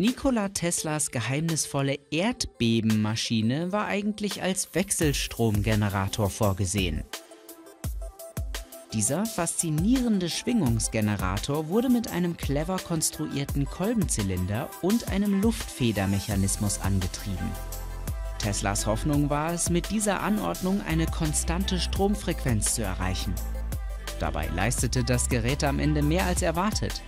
Nikola Teslas geheimnisvolle Erdbebenmaschine war eigentlich als Wechselstromgenerator vorgesehen. Dieser faszinierende Schwingungsgenerator wurde mit einem clever konstruierten Kolbenzylinder und einem Luftfedermechanismus angetrieben. Teslas Hoffnung war es, mit dieser Anordnung eine konstante Stromfrequenz zu erreichen. Dabei leistete das Gerät am Ende mehr als erwartet.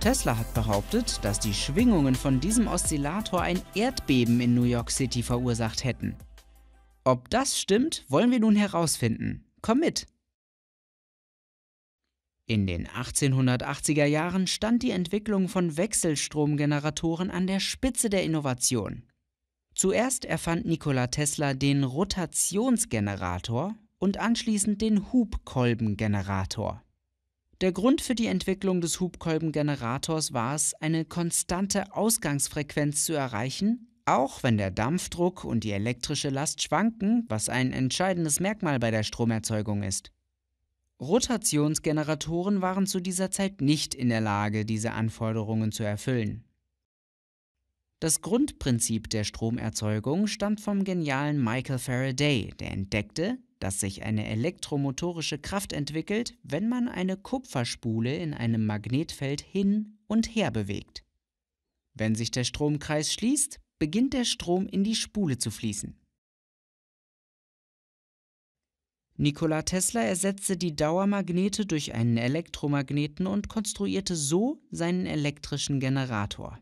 Tesla hat behauptet, dass die Schwingungen von diesem Oszillator ein Erdbeben in New York City verursacht hätten. Ob das stimmt, wollen wir nun herausfinden. Komm mit! In den 1880er Jahren stand die Entwicklung von Wechselstromgeneratoren an der Spitze der Innovation. Zuerst erfand Nikola Tesla den Rotationsgenerator und anschließend den Hubkolbengenerator. Der Grund für die Entwicklung des Hubkolbengenerators war es, eine konstante Ausgangsfrequenz zu erreichen, auch wenn der Dampfdruck und die elektrische Last schwanken, was ein entscheidendes Merkmal bei der Stromerzeugung ist. Rotationsgeneratoren waren zu dieser Zeit nicht in der Lage, diese Anforderungen zu erfüllen. Das Grundprinzip der Stromerzeugung stammt vom genialen Michael Faraday, der entdeckte, dass sich eine elektromotorische Kraft entwickelt, wenn man eine Kupferspule in einem Magnetfeld hin und her bewegt. Wenn sich der Stromkreis schließt, beginnt der Strom in die Spule zu fließen. Nikola Tesla ersetzte die Dauermagnete durch einen Elektromagneten und konstruierte so seinen elektrischen Generator.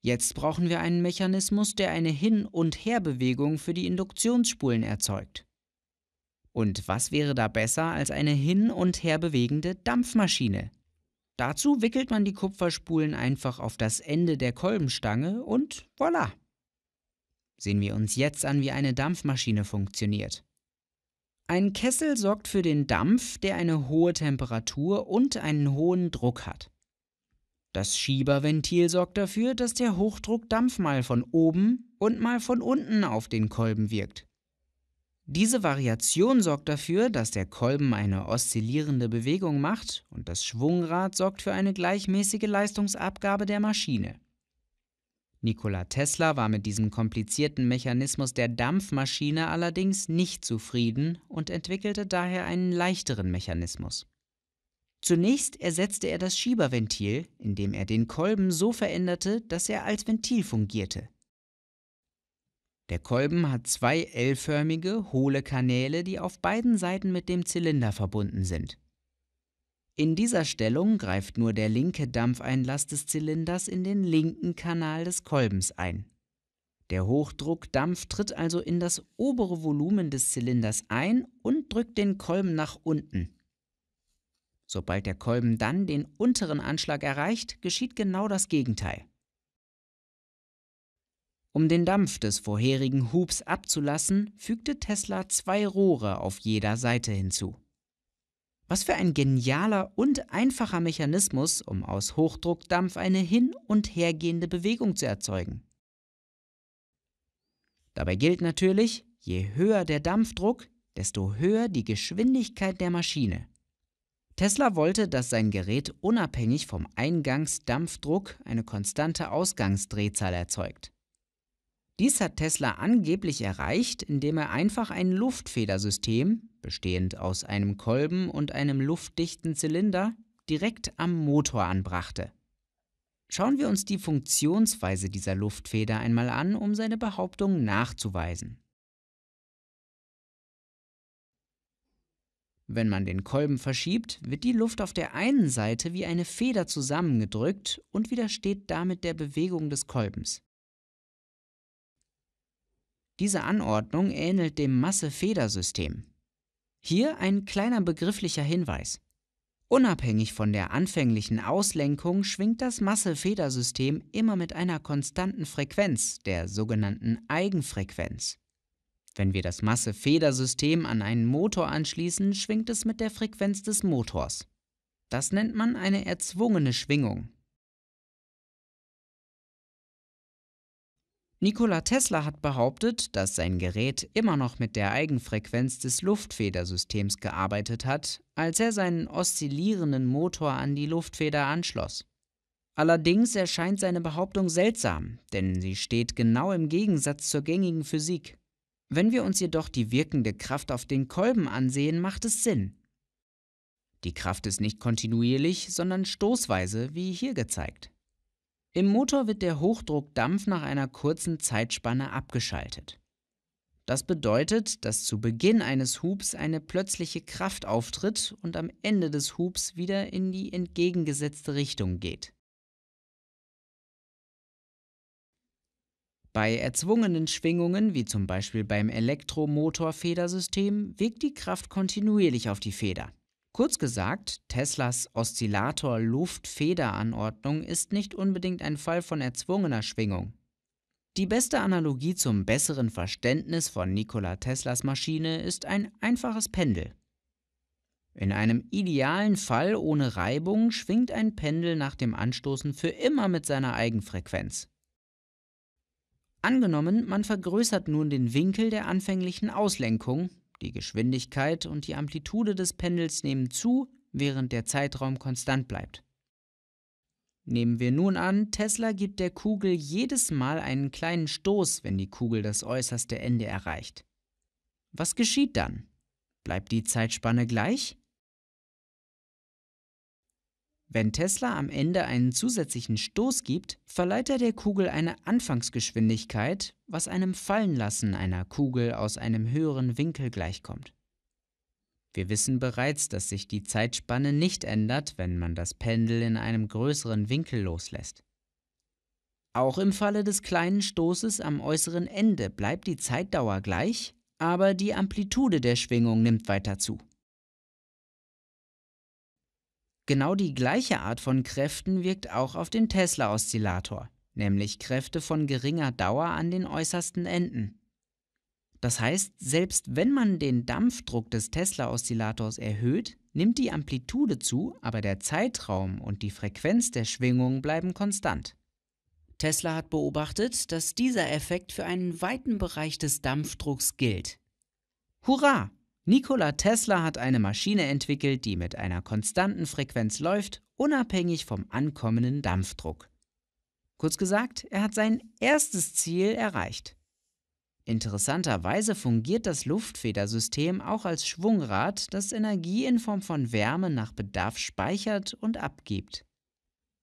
Jetzt brauchen wir einen Mechanismus, der eine Hin- und Herbewegung für die Induktionsspulen erzeugt. Und was wäre da besser als eine hin und her bewegende Dampfmaschine? Dazu wickelt man die Kupferspulen einfach auf das Ende der Kolbenstange und voilà. Sehen wir uns jetzt an, wie eine Dampfmaschine funktioniert. Ein Kessel sorgt für den Dampf, der eine hohe Temperatur und einen hohen Druck hat. Das Schieberventil sorgt dafür, dass der Hochdruckdampf mal von oben und mal von unten auf den Kolben wirkt. Diese Variation sorgt dafür, dass der Kolben eine oszillierende Bewegung macht und das Schwungrad sorgt für eine gleichmäßige Leistungsabgabe der Maschine. Nikola Tesla war mit diesem komplizierten Mechanismus der Dampfmaschine allerdings nicht zufrieden und entwickelte daher einen leichteren Mechanismus. Zunächst ersetzte er das Schieberventil, indem er den Kolben so veränderte, dass er als Ventil fungierte. Der Kolben hat zwei L-förmige, hohle Kanäle, die auf beiden Seiten mit dem Zylinder verbunden sind. In dieser Stellung greift nur der linke Dampfeinlass des Zylinders in den linken Kanal des Kolbens ein. Der Hochdruckdampf tritt also in das obere Volumen des Zylinders ein und drückt den Kolben nach unten. Sobald der Kolben dann den unteren Anschlag erreicht, geschieht genau das Gegenteil. Um den Dampf des vorherigen Hubs abzulassen, fügte Tesla zwei Rohre auf jeder Seite hinzu. Was für ein genialer und einfacher Mechanismus, um aus Hochdruckdampf eine hin und hergehende Bewegung zu erzeugen. Dabei gilt natürlich, je höher der Dampfdruck, desto höher die Geschwindigkeit der Maschine. Tesla wollte, dass sein Gerät unabhängig vom Eingangsdampfdruck eine konstante Ausgangsdrehzahl erzeugt. Dies hat Tesla angeblich erreicht, indem er einfach ein Luftfedersystem, bestehend aus einem Kolben und einem luftdichten Zylinder, direkt am Motor anbrachte. Schauen wir uns die Funktionsweise dieser Luftfeder einmal an, um seine Behauptung nachzuweisen. Wenn man den Kolben verschiebt, wird die Luft auf der einen Seite wie eine Feder zusammengedrückt und widersteht damit der Bewegung des Kolbens. Diese Anordnung ähnelt dem Masse-Feder-System. Hier ein kleiner begrifflicher Hinweis. Unabhängig von der anfänglichen Auslenkung schwingt das Masse-Feder-System immer mit einer konstanten Frequenz, der sogenannten Eigenfrequenz. Wenn wir das Masse-Feder-System an einen Motor anschließen, schwingt es mit der Frequenz des Motors. Das nennt man eine erzwungene Schwingung. Nikola Tesla hat behauptet, dass sein Gerät immer noch mit der Eigenfrequenz des Luftfedersystems gearbeitet hat, als er seinen oszillierenden Motor an die Luftfeder anschloss. Allerdings erscheint seine Behauptung seltsam, denn sie steht genau im Gegensatz zur gängigen Physik. Wenn wir uns jedoch die wirkende Kraft auf den Kolben ansehen, macht es Sinn. Die Kraft ist nicht kontinuierlich, sondern stoßweise, wie hier gezeigt. Im Motor wird der Hochdruckdampf nach einer kurzen Zeitspanne abgeschaltet. Das bedeutet, dass zu Beginn eines Hubs eine plötzliche Kraft auftritt und am Ende des Hubs wieder in die entgegengesetzte Richtung geht. Bei erzwungenen Schwingungen, wie zum Beispiel beim Elektromotorfedersystem, wirkt die Kraft kontinuierlich auf die Feder. Kurz gesagt, Teslas Oszillator-Luft-Feder-Anordnung ist nicht unbedingt ein Fall von erzwungener Schwingung. Die beste Analogie zum besseren Verständnis von Nikola Teslas Maschine ist ein einfaches Pendel. In einem idealen Fall ohne Reibung schwingt ein Pendel nach dem Anstoßen für immer mit seiner Eigenfrequenz. Angenommen, man vergrößert nun den Winkel der anfänglichen Auslenkung die Geschwindigkeit und die Amplitude des Pendels nehmen zu, während der Zeitraum konstant bleibt. Nehmen wir nun an, Tesla gibt der Kugel jedes Mal einen kleinen Stoß, wenn die Kugel das äußerste Ende erreicht. Was geschieht dann? Bleibt die Zeitspanne gleich? Wenn Tesla am Ende einen zusätzlichen Stoß gibt, verleiht er der Kugel eine Anfangsgeschwindigkeit, was einem Fallenlassen einer Kugel aus einem höheren Winkel gleichkommt. Wir wissen bereits, dass sich die Zeitspanne nicht ändert, wenn man das Pendel in einem größeren Winkel loslässt. Auch im Falle des kleinen Stoßes am äußeren Ende bleibt die Zeitdauer gleich, aber die Amplitude der Schwingung nimmt weiter zu. Genau die gleiche Art von Kräften wirkt auch auf den Tesla-Oszillator, nämlich Kräfte von geringer Dauer an den äußersten Enden. Das heißt, selbst wenn man den Dampfdruck des Tesla-Oszillators erhöht, nimmt die Amplitude zu, aber der Zeitraum und die Frequenz der Schwingung bleiben konstant. Tesla hat beobachtet, dass dieser Effekt für einen weiten Bereich des Dampfdrucks gilt. Hurra! Nikola Tesla hat eine Maschine entwickelt, die mit einer konstanten Frequenz läuft, unabhängig vom ankommenden Dampfdruck. Kurz gesagt, er hat sein erstes Ziel erreicht. Interessanterweise fungiert das Luftfedersystem auch als Schwungrad, das Energie in Form von Wärme nach Bedarf speichert und abgibt.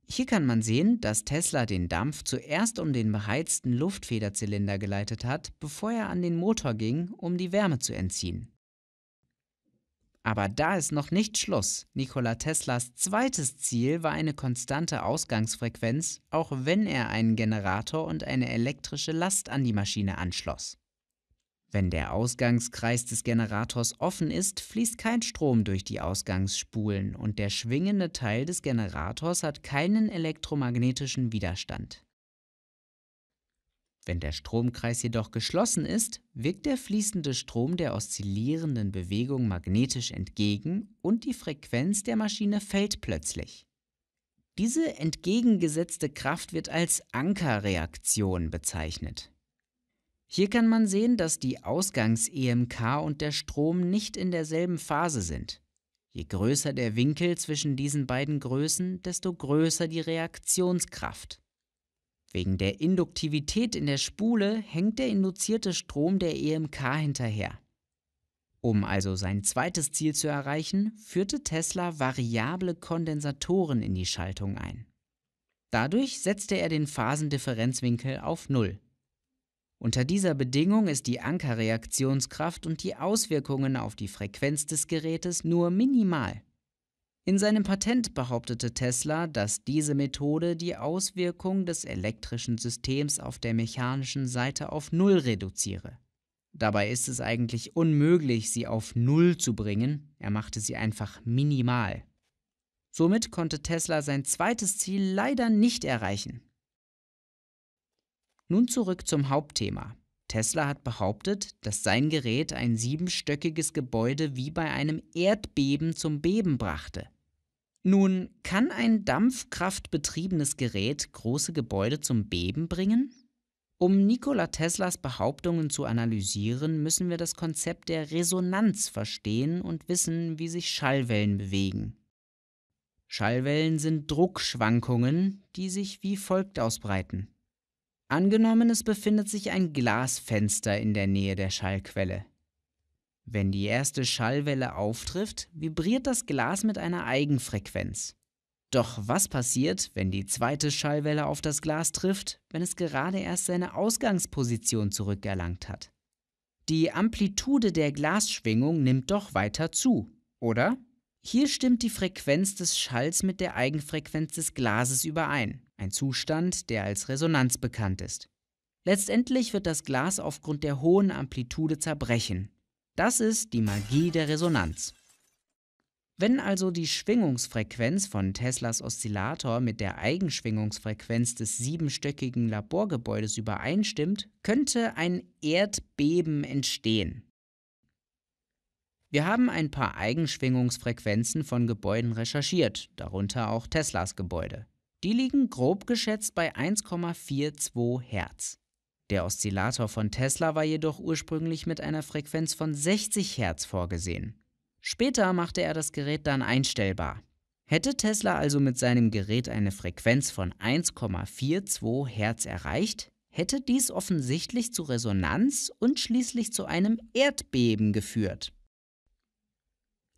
Hier kann man sehen, dass Tesla den Dampf zuerst um den beheizten Luftfederzylinder geleitet hat, bevor er an den Motor ging, um die Wärme zu entziehen. Aber da ist noch nicht Schluss. Nikola Teslas zweites Ziel war eine konstante Ausgangsfrequenz, auch wenn er einen Generator und eine elektrische Last an die Maschine anschloss. Wenn der Ausgangskreis des Generators offen ist, fließt kein Strom durch die Ausgangsspulen und der schwingende Teil des Generators hat keinen elektromagnetischen Widerstand. Wenn der Stromkreis jedoch geschlossen ist, wirkt der fließende Strom der oszillierenden Bewegung magnetisch entgegen und die Frequenz der Maschine fällt plötzlich. Diese entgegengesetzte Kraft wird als Ankerreaktion bezeichnet. Hier kann man sehen, dass die Ausgangs-EMK und der Strom nicht in derselben Phase sind. Je größer der Winkel zwischen diesen beiden Größen, desto größer die Reaktionskraft. Wegen der Induktivität in der Spule hängt der induzierte Strom der EMK hinterher. Um also sein zweites Ziel zu erreichen, führte Tesla variable Kondensatoren in die Schaltung ein. Dadurch setzte er den Phasendifferenzwinkel auf Null. Unter dieser Bedingung ist die Ankerreaktionskraft und die Auswirkungen auf die Frequenz des Gerätes nur minimal. In seinem Patent behauptete Tesla, dass diese Methode die Auswirkung des elektrischen Systems auf der mechanischen Seite auf Null reduziere. Dabei ist es eigentlich unmöglich, sie auf Null zu bringen, er machte sie einfach minimal. Somit konnte Tesla sein zweites Ziel leider nicht erreichen. Nun zurück zum Hauptthema. Tesla hat behauptet, dass sein Gerät ein siebenstöckiges Gebäude wie bei einem Erdbeben zum Beben brachte. Nun, kann ein dampfkraftbetriebenes Gerät große Gebäude zum Beben bringen? Um Nikola Teslas Behauptungen zu analysieren, müssen wir das Konzept der Resonanz verstehen und wissen, wie sich Schallwellen bewegen. Schallwellen sind Druckschwankungen, die sich wie folgt ausbreiten. Angenommen, es befindet sich ein Glasfenster in der Nähe der Schallquelle. Wenn die erste Schallwelle auftrifft, vibriert das Glas mit einer Eigenfrequenz. Doch was passiert, wenn die zweite Schallwelle auf das Glas trifft, wenn es gerade erst seine Ausgangsposition zurückerlangt hat? Die Amplitude der Glasschwingung nimmt doch weiter zu, oder? Hier stimmt die Frequenz des Schalls mit der Eigenfrequenz des Glases überein, ein Zustand, der als Resonanz bekannt ist. Letztendlich wird das Glas aufgrund der hohen Amplitude zerbrechen das ist die Magie der Resonanz. Wenn also die Schwingungsfrequenz von Teslas Oszillator mit der Eigenschwingungsfrequenz des siebenstöckigen Laborgebäudes übereinstimmt, könnte ein Erdbeben entstehen. Wir haben ein paar Eigenschwingungsfrequenzen von Gebäuden recherchiert, darunter auch Teslas Gebäude. Die liegen grob geschätzt bei 1,42 Hertz. Der Oszillator von Tesla war jedoch ursprünglich mit einer Frequenz von 60 Hertz vorgesehen. Später machte er das Gerät dann einstellbar. Hätte Tesla also mit seinem Gerät eine Frequenz von 1,42 Hertz erreicht, hätte dies offensichtlich zu Resonanz und schließlich zu einem Erdbeben geführt.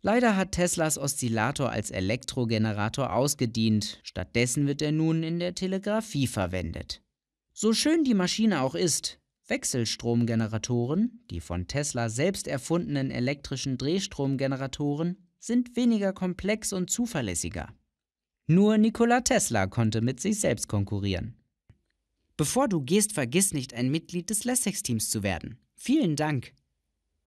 Leider hat Teslas Oszillator als Elektrogenerator ausgedient, stattdessen wird er nun in der Telegrafie verwendet. So schön die Maschine auch ist, Wechselstromgeneratoren, die von Tesla selbst erfundenen elektrischen Drehstromgeneratoren, sind weniger komplex und zuverlässiger. Nur Nikola Tesla konnte mit sich selbst konkurrieren. Bevor du gehst, vergiss nicht, ein Mitglied des Lessex-Teams zu werden. Vielen Dank!